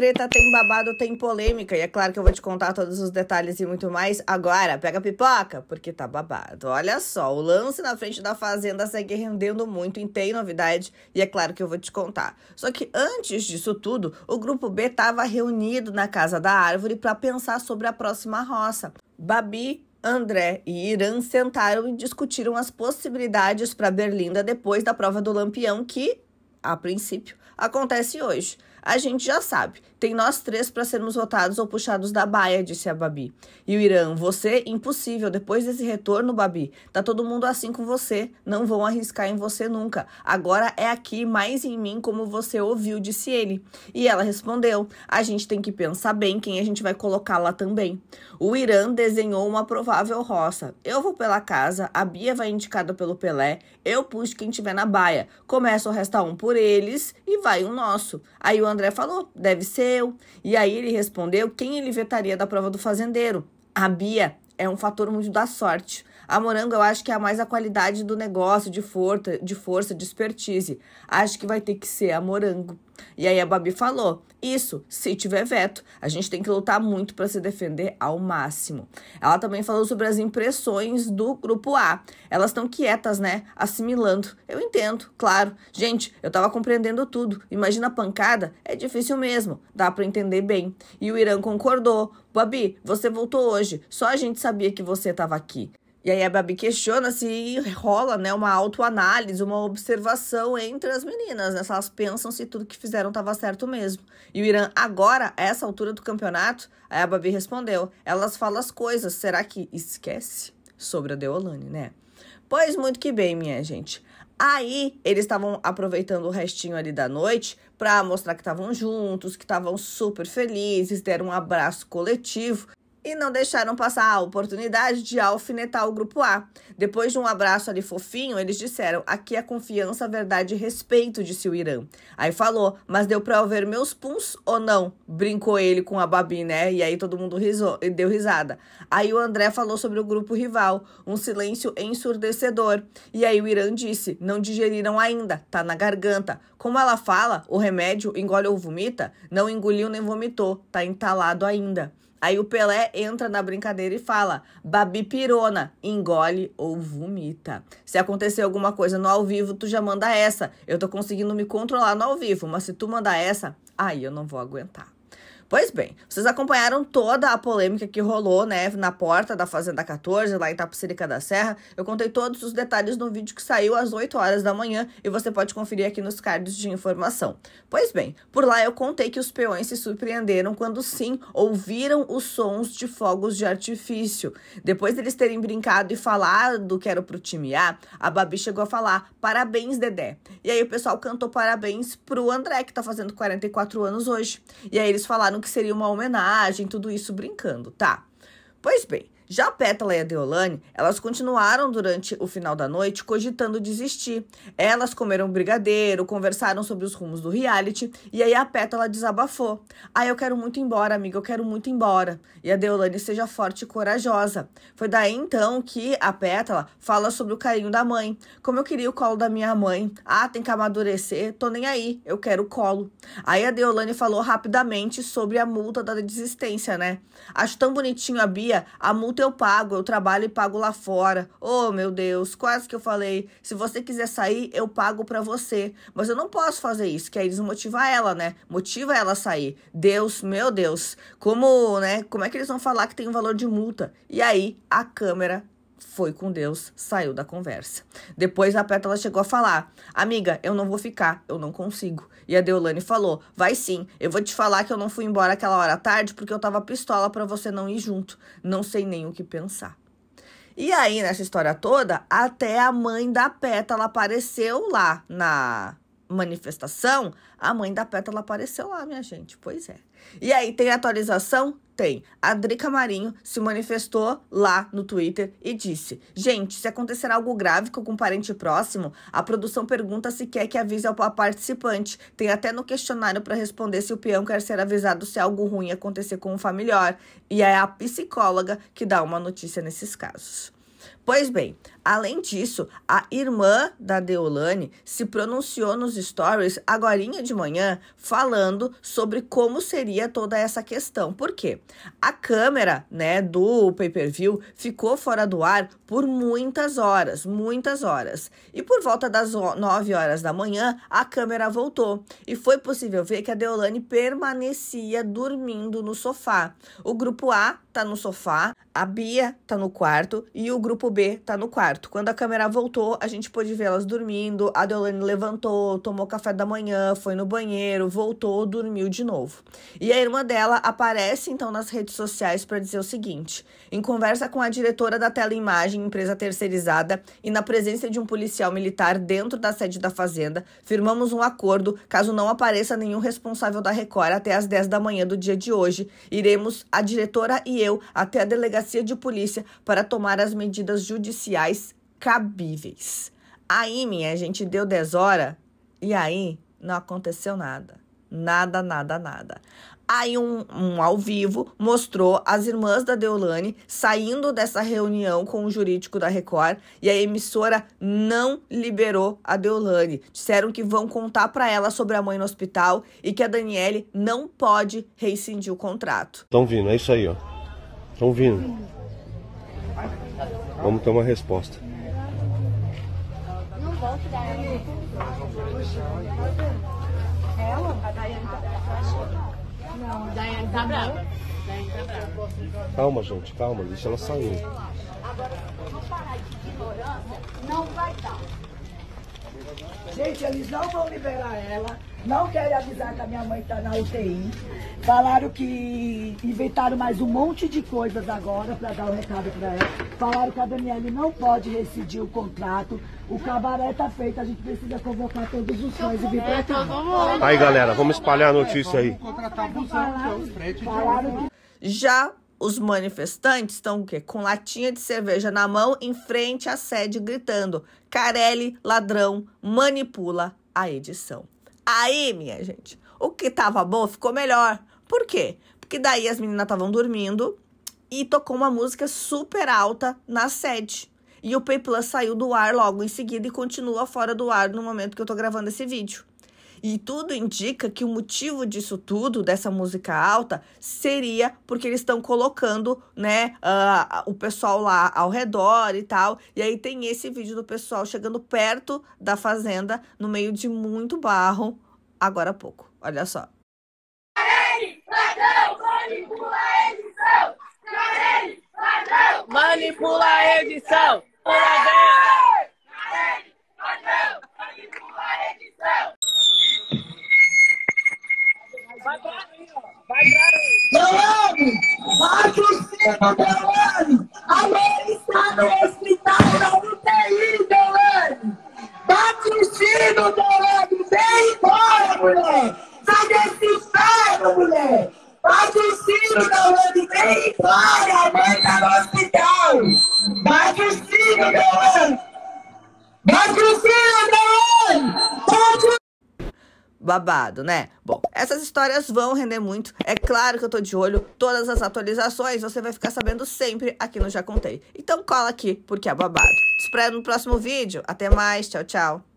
treta, tem babado, tem polêmica. E é claro que eu vou te contar todos os detalhes e muito mais agora. Pega pipoca, porque tá babado. Olha só, o lance na frente da fazenda segue rendendo muito e tem novidade. E é claro que eu vou te contar. Só que antes disso tudo, o grupo B estava reunido na casa da árvore para pensar sobre a próxima roça. Babi, André e Irã sentaram e discutiram as possibilidades para Berlinda depois da prova do Lampião, que, a princípio, acontece hoje. A gente já sabe, tem nós três para sermos votados ou puxados da baia, disse a Babi. E o Irã, você, impossível, depois desse retorno, Babi. Tá todo mundo assim com você, não vão arriscar em você nunca. Agora é aqui, mais em mim, como você ouviu, disse ele. E ela respondeu: a gente tem que pensar bem quem a gente vai colocar lá também. O Irã desenhou uma provável roça. Eu vou pela casa, a Bia vai indicada pelo Pelé, eu puxo quem tiver na baia. Começa o restar um por eles e vai o um nosso. Aí o André falou, deve ser eu. E aí ele respondeu quem ele vetaria da prova do fazendeiro. A Bia é um fator muito da sorte. A Morango eu acho que é mais a qualidade do negócio, de força, de força, de expertise. Acho que vai ter que ser a Morango. E aí a Babi falou: isso, se tiver veto, a gente tem que lutar muito para se defender ao máximo. Ela também falou sobre as impressões do grupo A. Elas estão quietas, né? Assimilando. Eu entendo, claro. Gente, eu estava compreendendo tudo. Imagina a pancada, é difícil mesmo. Dá para entender bem. E o Irã concordou. Babi, você voltou hoje. Só a gente sabia que você estava aqui. E aí a Babi questiona se rola, né, uma autoanálise, uma observação entre as meninas, né? Se elas pensam se tudo que fizeram estava certo mesmo. E o Irã, agora, a essa altura do campeonato, aí a Babi respondeu: elas falam as coisas, será que esquece? Sobre a Deolane, né? Pois muito que bem, minha gente. Aí eles estavam aproveitando o restinho ali da noite para mostrar que estavam juntos, que estavam super felizes, deram um abraço coletivo e não deixaram passar a oportunidade de alfinetar o grupo A. Depois de um abraço ali fofinho, eles disseram: aqui é confiança, verdade e respeito, disse o Irã. Aí falou: mas deu pra ver meus puns ou não? Brincou ele com a Babi, né? E aí todo mundo risou, deu risada. Aí o André falou sobre o grupo rival, um silêncio ensurdecedor. E aí o Irã disse: não digeriram ainda, tá na garganta. Como ela fala, o remédio engole ou vomita? Não engoliu nem vomitou, tá entalado ainda. Aí o Pelé entra na brincadeira e fala: Babi pirona, engole ou vomita. Se acontecer alguma coisa no ao vivo, tu já manda essa. Eu tô conseguindo me controlar no ao vivo, mas se tu mandar essa, aí eu não vou aguentar. Pois bem, vocês acompanharam toda a polêmica que rolou, né, na porta da Fazenda 14, lá em Tapicerica da Serra. Eu contei todos os detalhes no vídeo que saiu às 8 horas da manhã e você pode conferir aqui nos cards de informação. Pois bem, por lá eu contei que os peões se surpreenderam quando sim ouviram os sons de fogos de artifício. Depois deles terem brincado e falado que era pro time A, a Babi chegou a falar: "Parabéns, Dedé". E aí o pessoal cantou parabéns pro André que tá fazendo 44 anos hoje. E aí eles falaram que seria uma homenagem, tudo isso brincando, tá? Pois bem, já a Pétala e a Deolane, elas continuaram durante o final da noite cogitando desistir. Elas comeram brigadeiro, conversaram sobre os rumos do reality e aí a Pétala desabafou. Ah, eu quero muito ir embora, amiga, eu quero muito ir embora. E a Deolane seja forte e corajosa. Foi daí então que a Pétala fala sobre o carinho da mãe. Como eu queria o colo da minha mãe. Ah, tem que amadurecer, tô nem aí, eu quero o colo. Aí a Deolane falou rapidamente sobre a multa da desistência, né? Acho tão bonitinho a Bia, a multa eu pago, eu trabalho e pago lá fora. Oh, meu Deus, quase que eu falei. Se você quiser sair, eu pago para você. Mas eu não posso fazer isso, que aí desmotiva ela, né? Motiva ela a sair. Deus, meu Deus, como, né? Como é que eles vão falar que tem um valor de multa? E aí a câmera foi com Deus, saiu da conversa. Depois a Pétala chegou a falar: Amiga, eu não vou ficar, eu não consigo. E a Deolane falou: Vai sim, eu vou te falar que eu não fui embora aquela hora tarde porque eu tava pistola para você não ir junto. Não sei nem o que pensar. E aí, nessa história toda, até a mãe da Pétala apareceu lá na manifestação. A mãe da Pétala apareceu lá, minha gente. Pois é. E aí tem atualização tem. A Drica Marinho se manifestou lá no Twitter e disse: Gente, se acontecer algo grave com algum parente próximo, a produção pergunta se quer que avise ao participante. Tem até no questionário para responder se o peão quer ser avisado se algo ruim acontecer com um familiar. E é a psicóloga que dá uma notícia nesses casos. Pois bem, Além disso, a irmã da Deolane se pronunciou nos stories agorinha de manhã falando sobre como seria toda essa questão. Por quê? A câmera, né, do pay-per-view ficou fora do ar por muitas horas, muitas horas. E por volta das 9 horas da manhã, a câmera voltou e foi possível ver que a Deolane permanecia dormindo no sofá. O grupo A tá no sofá, a Bia tá no quarto e o grupo B tá no quarto quarto. Quando a câmera voltou, a gente pôde vê-las dormindo. A Deolane levantou, tomou café da manhã, foi no banheiro, voltou, dormiu de novo. E a irmã dela aparece então nas redes sociais para dizer o seguinte: em conversa com a diretora da Teleimagem, empresa terceirizada, e na presença de um policial militar dentro da sede da fazenda, firmamos um acordo caso não apareça nenhum responsável da Record até as 10 da manhã do dia de hoje. Iremos a diretora e eu até a delegacia de polícia para tomar as medidas judiciais cabíveis. Aí, minha gente, deu 10 horas e aí não aconteceu nada. Nada, nada, nada. Aí um, um, ao vivo mostrou as irmãs da Deolane saindo dessa reunião com o jurídico da Record e a emissora não liberou a Deolane. Disseram que vão contar para ela sobre a mãe no hospital e que a Daniele não pode rescindir o contrato. Estão vindo, é isso aí, ó. Estão vindo. Vamos ter uma resposta volta da Ellen. Ela? A Daiane tá brava, tá Não, a tá brava. Daiane tá brava. Calma, gente, calma, deixa ela sair. Agora, vamos parar de ignorância, não vai dar. Gente, eles não vão liberar ela, não querem avisar que a minha mãe está na UTI. Falaram que inventaram mais um monte de coisas agora para dar o um recado para ela. Falaram que a Daniele não pode rescindir o contrato. O cabaré está feito, a gente precisa convocar todos os fãs e vir para cá. Aí, galera, vamos espalhar a notícia aí. Já os manifestantes estão com latinha de cerveja na mão em frente à sede gritando: Carelli, ladrão, manipula a edição. Aí, minha gente, o que tava bom ficou melhor. Por quê? Porque daí as meninas estavam dormindo e tocou uma música super alta na sede. E o Play Plus saiu do ar logo em seguida e continua fora do ar no momento que eu tô gravando esse vídeo. E tudo indica que o motivo disso tudo, dessa música alta, seria porque eles estão colocando, né, uh, o pessoal lá ao redor e tal. E aí tem esse vídeo do pessoal chegando perto da fazenda, no meio de muito barro, agora há pouco. Olha só. Carelli, ladrão, manipula a edição! Carelli, ladrão, manipula a edição! Manipula a edição! Vai pra mim, ó. Vai pra mim. Marca o sino, Deolane. está no hospital da UTI, Deolane. Bate o sino, Deolane. Vem embora, mulher. Sai desse inferno, mulher. Bate o sino, Deolane. Vem embora. A mãe está no hospital. Bate o sino, Deolane. Bate o sino, Deolane. Bate o babado, né? Bom, essas histórias vão render muito. É claro que eu tô de olho. Todas as atualizações você vai ficar sabendo sempre aqui no Já Contei. Então cola aqui, porque é babado. Te espero no próximo vídeo. Até mais. Tchau, tchau.